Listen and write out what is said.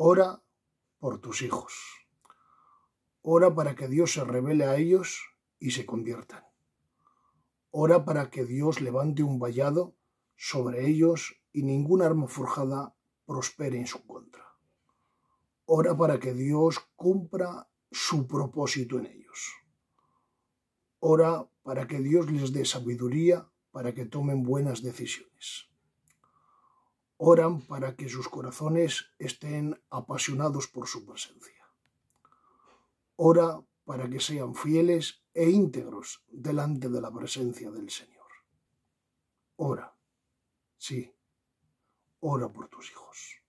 Ora por tus hijos. Ora para que Dios se revele a ellos y se conviertan. Ora para que Dios levante un vallado sobre ellos y ninguna arma forjada prospere en su contra. Ora para que Dios cumpla su propósito en ellos. Ora para que Dios les dé sabiduría para que tomen buenas decisiones oran para que sus corazones estén apasionados por su presencia. Ora para que sean fieles e íntegros delante de la presencia del Señor. Ora, sí, ora por tus hijos.